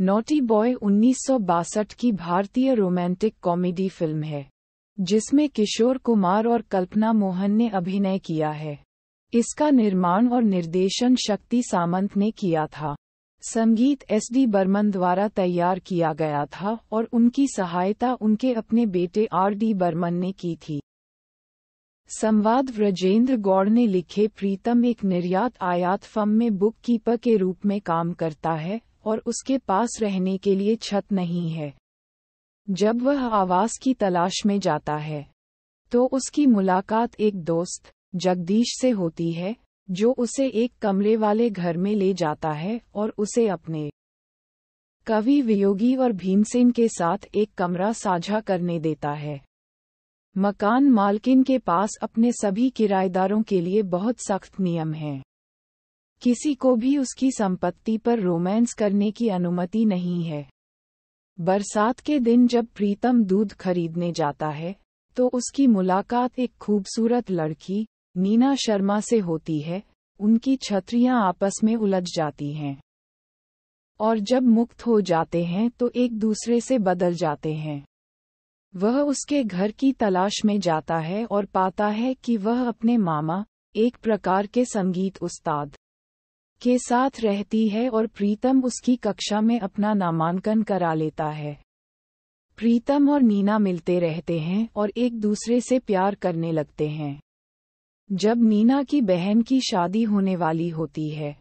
naughty boy उन्नीस की भारतीय रोमांटिक कॉमेडी फिल्म है जिसमें किशोर कुमार और कल्पना मोहन ने अभिनय किया है इसका निर्माण और निर्देशन शक्ति सामंत ने किया था संगीत एस डी बर्मन द्वारा तैयार किया गया था और उनकी सहायता उनके अपने बेटे आर डी बर्मन ने की थी संवाद व्रजेंद्र गौड़ ने लिखे प्रीतम एक निर्यात आयात फर्म में बुक कीपर के रूप में काम करता है और उसके पास रहने के लिए छत नहीं है जब वह आवास की तलाश में जाता है तो उसकी मुलाकात एक दोस्त जगदीश से होती है जो उसे एक कमरे वाले घर में ले जाता है और उसे अपने कवि वियोगी और भीमसेन के साथ एक कमरा साझा करने देता है मकान मालकिन के पास अपने सभी किराएदारों के लिए बहुत सख्त नियम हैं किसी को भी उसकी संपत्ति पर रोमांस करने की अनुमति नहीं है बरसात के दिन जब प्रीतम दूध खरीदने जाता है तो उसकी मुलाकात एक खूबसूरत लड़की नीना शर्मा से होती है उनकी छतरियां आपस में उलझ जाती हैं और जब मुक्त हो जाते हैं तो एक दूसरे से बदल जाते हैं वह उसके घर की तलाश में जाता है और पाता है कि वह अपने मामा एक प्रकार के संगीत उस्ताद के साथ रहती है और प्रीतम उसकी कक्षा में अपना नामांकन करा लेता है प्रीतम और नीना मिलते रहते हैं और एक दूसरे से प्यार करने लगते हैं जब नीना की बहन की शादी होने वाली होती है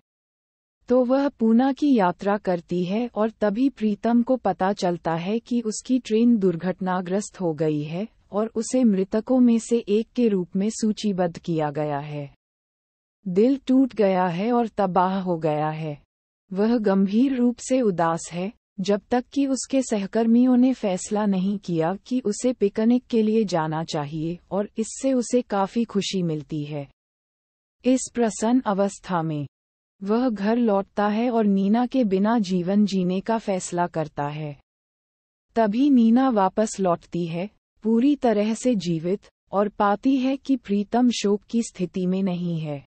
तो वह पूना की यात्रा करती है और तभी प्रीतम को पता चलता है कि उसकी ट्रेन दुर्घटनाग्रस्त हो गई है और उसे मृतकों में से एक के रूप में सूचीबद्ध किया गया है दिल टूट गया है और तबाह हो गया है वह गंभीर रूप से उदास है जब तक कि उसके सहकर्मियों ने फैसला नहीं किया कि उसे पिकनिक के लिए जाना चाहिए और इससे उसे काफी खुशी मिलती है इस प्रसन्न अवस्था में वह घर लौटता है और नीना के बिना जीवन जीने का फैसला करता है तभी नीना वापस लौटती है पूरी तरह से जीवित और पाती है कि प्रीतम शोक की स्थिति में नहीं है